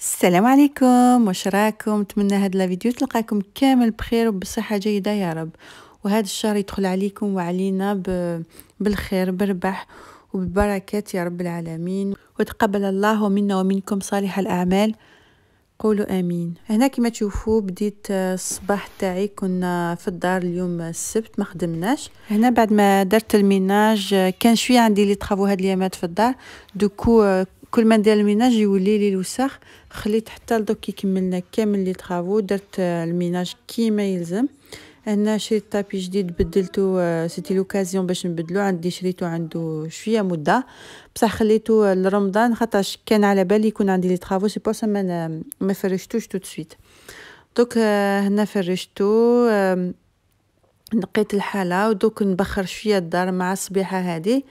السلام عليكم واش راكم نتمنى هاد لا فيديو تلقاكم كامل بخير وبصحه جيده يا رب وهذا الشهر يدخل عليكم وعلينا بالخير بالربح وببركات يا رب العالمين وتقبل الله منا ومنكم صالح الاعمال قولوا امين هنا كما تشوفوا بديت آه، الصباح تاعي كنا في الدار اليوم السبت ما خدمناش هنا بعد ما درت الميناج آه، كان شويه عندي لي طرافو هاد اليامات في الدار دوكو آه، كل ما ندير الميناج يولي لي الوساخ خليت حتى لدوك كي كملنا كامل لي طرافو درت آه، الميناج كيما يلزم هنا شريت طابي جديد بدلتو آه، سيتي لوكازيون باش نبدلو عندي شريتو عنده شويه مده بصح خليتو آه، لرمضان خاطرش كان على بالي يكون عندي لي طرافو سي بوسا ما ما فرشتوش تو سويت دوك هنا فرشتو نقيت الحاله ودوك نبخر شويه الدار مع الصبيحه هذه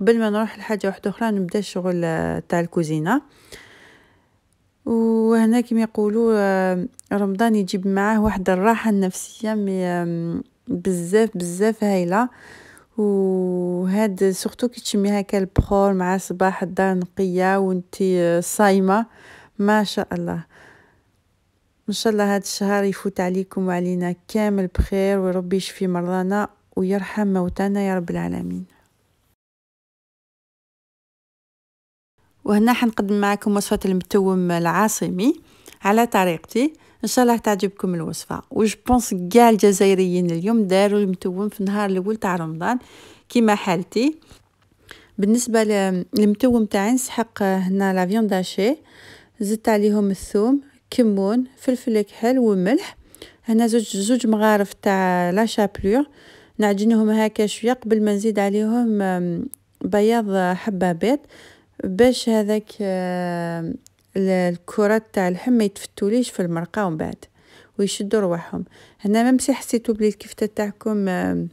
قبل ما نروح لحاجه واحده اخرى نبدا الشغل آه، تاع الكوزينه وهنا كيما يقولوا آه، رمضان يجيب معاه واحد الراحه النفسيه مي بزاف بزاف هايله وهاد سورتو كي تشمي هكا البخور مع صباح الدار نقيه وانت آه، صايمه ما شاء الله ان شاء الله هاد الشهر يفوت عليكم وعلينا كامل بخير وربي يشفي مرضانا ويرحم موتانا يا رب العالمين وهنا حنقدم معكم وصفة المتوم العاصمي على طريقتي ان شاء الله تعجبكم الوصفه وج بونس كاع الجزائريين اليوم داروا المتوم في النهار الاول تاع رمضان كيما حالتي بالنسبه للمتوم تاعي نسحق هنا لا فيون داشي زدت عليهم الثوم كمون فلفل اكحل وملح هنا زوج زوج مغارف تاع لا شابلور نعجنهم هكا شويه قبل ما نزيد عليهم بياض حبه بيض باش هذاك آه، الكرات تاع اللحم ما يتفتوليش في المرقه ومن بعد ويشدوا رواحهم هنا مسي حسيتو بلي الكفته تاعكم آه،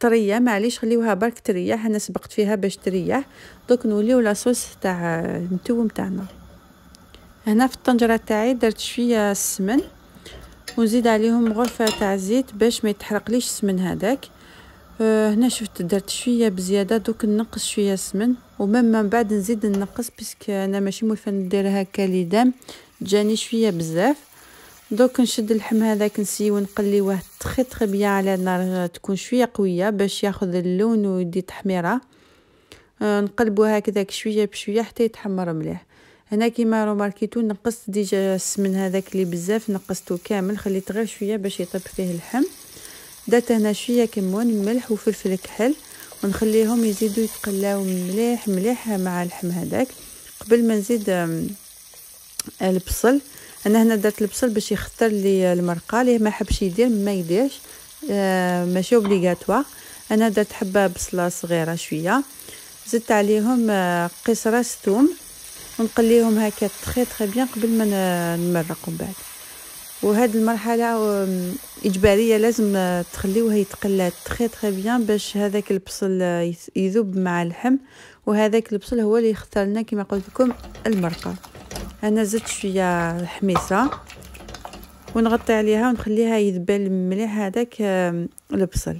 طريه معليش خليوها برك تريح انا سبقت فيها باش تريح دوك نوليو لاصوص تاع آه، نتوم تاعنا هنا في الطنجره تاعي درت شويه السمن ونزيد عليهم غرفه تاع زيت باش ما يتحرقليش السمن هذاك هنا شفت درت شويه بزياده دوك نقص شويه سمن ومام من بعد نزيد ننقص بسك انا ماشي مولفه ندير هكا لي دام جاني شويه بزاف دوك نشد اللحم هذاك نسيو ونقليوه تخي تخي بيان على النار تكون شويه قويه باش ياخذ اللون ويدي تحميره أه، نقلبو نقلبوه هكذاك شويه بشويه حتى يتحمر مليح هنا كيما روماركيتو نقصت ديجا السمن هذاك اللي بزاف نقصتو كامل خليت غير شويه باش يطيب فيه اللحم درت هنا شويه كمون ملح وفلفل كحل ونخليهم يزيدوا يتقلاو مليح مليح مع اللحم هذاك قبل ما نزيد البصل انا هنا درت البصل باش يخطر لي المرقه ليه ما حبش يدير ما يديرش ماشي اوبليغاتوار انا درت حبه بصله صغيره شويه زدت عليهم آه، قصره ثوم ونقليهم هكا تخي تخي بيان قبل ما نمرقهم بعد وهاد المرحله آه، اجباريه لازم آه، تخليوها يتقلى تري تري بيان باش هذاك البصل آه، يذوب مع اللحم وهذاك البصل هو اللي يختار لنا كما قلت لكم المرقه انا زدت شويه الحميصه ونغطي عليها ونخليها يذبل مليح هذاك البصل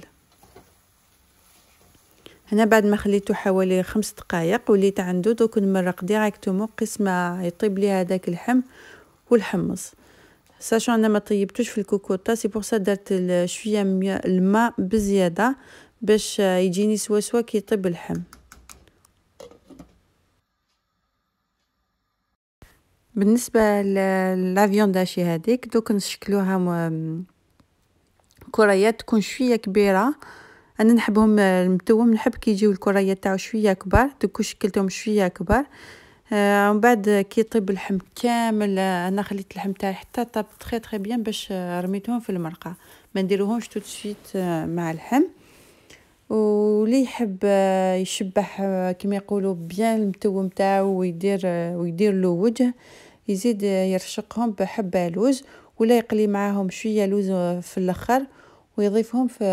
هنا بعد ما خليته حوالي خمس دقائق وليت عنده دوك نمرق ديريكتومون قسمه يطيب لي هذاك اللحم والحمص ساشون انا ما طيبتوش في الكوكوطه سي بور سا درت شويه الماء بزياده باش يجيني سوا سوا كي يطيب اللحم بالنسبه لافيون داشي هذيك دوك نشكلوها كريات تكون شويه كبيره انا نحبهم المتوم نحب كي يجيو الكريات تاعو شويه كبار دوك شكلتهم شويه كبار آه، ومن بعد كي طيب اللحم كامل آه، انا خليت اللحم تاعي حتى طاب تري تري بيان باش آه، رميتهم في المرقه ما نديروهمش توت سويت مع اللحم ولي يحب يشبح كما يقولوا بيان المتو نتاعو ويدير ويدير له وجه يزيد يرشقهم بحبه لوز ولا يقلي معاهم شويه لوز في الاخر ويضيفهم في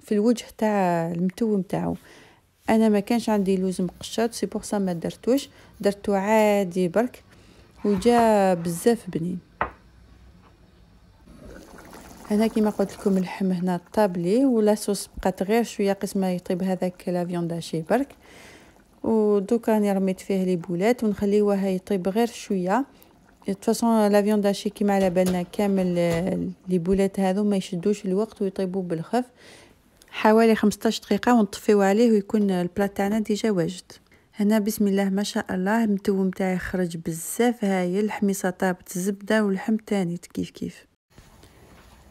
في الوجه تاع المتو نتاعو انا ما كانش عندي لوز مقشط سي بور سا ما درتوش درتو عادي برك وجا بزاف بنين هنا كيما قلت لكم اللحم هنا طابلي ولا صوص بقات غير شويه قسمه يطيب هذاك لا داشي برك ودوكا راني رميت فيه لي بولات ونخليوها يطيب غير شويه تفاصو لا داشي كيما على بالنا كامل لي بولات هذو ما يشدوش الوقت ويطيبوا بالخف حوالي 15 دقيقه ونطفيو عليه ويكون البلاط تاعنا ديجا واجد هنا بسم الله ما شاء الله المتوم تاعي خرج بزاف هايل الحميصه طابت الزبده واللحم تاني كيف كيف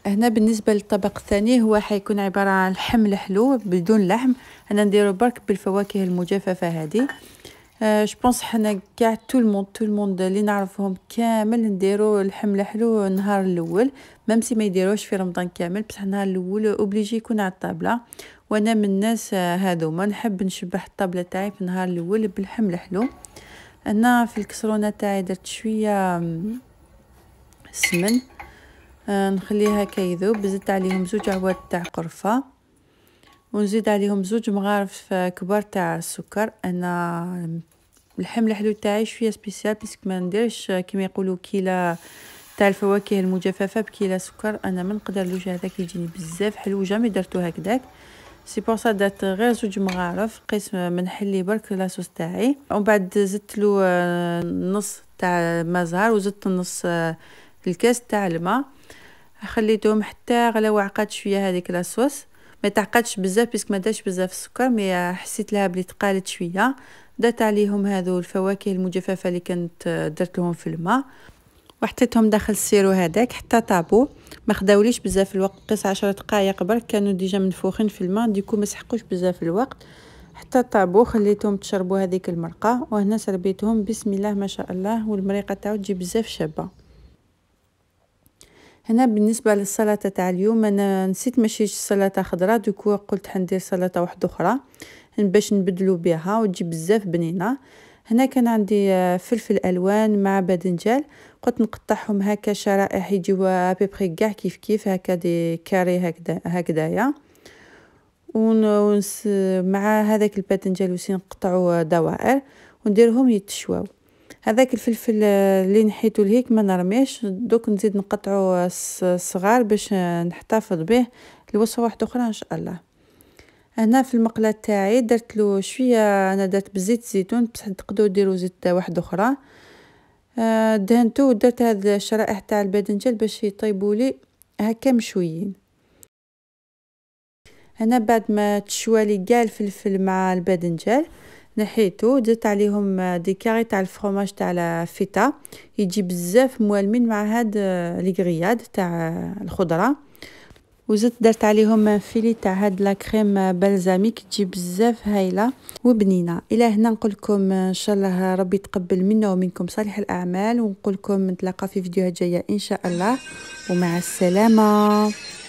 هنا بالنسبه للطبق الثاني هو حيكون عباره عن لحم الحلو بدون لحم انا نديرو برك بالفواكه المجففه هذه أه جو بونس حنا كاع طول الموند طول الموند اللي نعرفهم كامل نديرو لحم الحلو النهار الاول ميم سي ما يديروش في رمضان كامل بصح النهار الاول اوبليجي يكون على الطابله وانا من الناس ما نحب نشبح الطابله تاعي في النهار الاول بالحم الحلو انا في الكسرونه تاعي درت شويه سمن آه نخليها كيذوب زدت عليهم زوج عواد تاع قرفه ونزيد عليهم زوج مغارف آه، كبار تاع السكر انا اللحم الحلو تاعي شويه سبيسيال باسكو ما نديرش آه، كيما يقولوا كيلا تاع الفواكه المجففه بكيلا سكر انا ما لوجه هذاك يجيني بزاف حلو جامي درتو هكذاك سي بور سا درت غير زوج مغارف قيس من حلي برك لاصوص تاعي ومن بعد زدت له آه، نص تاع زهر وزدت النص آه، الكاس تاع الماء خليتهم حتى غلاو عقد شويه هذيك لاصوص ما تعقدش بزاف بيسك ما داش بزاف السكر مي آه، حسيت لها بلي تقالت شويه درت عليهم هذو الفواكه المجففه اللي كنت درت لهم في الماء وحطيتهم داخل السيرو هذاك حتى طابو ما خداوليش بزاف الوقت قص 10 دقائق برك كانوا ديجا منفوخين في الماء ديكو ما سحقوش بزاف الوقت حتى طابو خليتهم تشربوا هذيك المرقه وهنا سربيتهم بسم الله ما شاء الله والمريقه تاعو تجي بزاف شابه هنا بالنسبه للسلطه تاع اليوم انا نسيت ماشي سلطه خضراء دوكو قلت حندير سلطه واحده اخرى باش نبدلو بها وتجي بزاف بنينه هنا كان عندي آه، فلفل الوان مع باذنجان قلت نقطعهم هكا شرائح يجيو ابيبري آه، كاع كيف كيف هكا دي كاري هكذا هكذايا ونس مع هذاك الباذنجان وسين نقطعوا آه، دوائر ونديرهم يتشواو هذاك الفلفل اللي نحيتو لهيك ما نرميش دوك نزيد نقطعو صغار باش نحتفظ به لوصفه واحده اخرى ان شاء الله هنا في المقله تاعي درت له شويه انا درت بزيت الزيتون بصح تقدروا ديروا زيت واحد اخرى آه، دهنتو ودرت هاد الشرائح تاع الباذنجان باش يطيبوا لي هكا مشويين هنا بعد ما تشوى لي كاع الفلفل مع الباذنجان نحيتو درت عليهم دي كاري تاع الفرماج تاع الفيتا يجي بزاف موالمين مع هاد آه، لي تاع آه، الخضره وزدت درت عليهم فيلي تاع هاد لا كريم بلزاميك تجي بزاف هايله وبنينه الى هنا نقول لكم ان شاء الله ربي يتقبل منا ومنكم صالح الاعمال ونقول لكم نتلاقى في فيديوهات جايه ان شاء الله ومع السلامه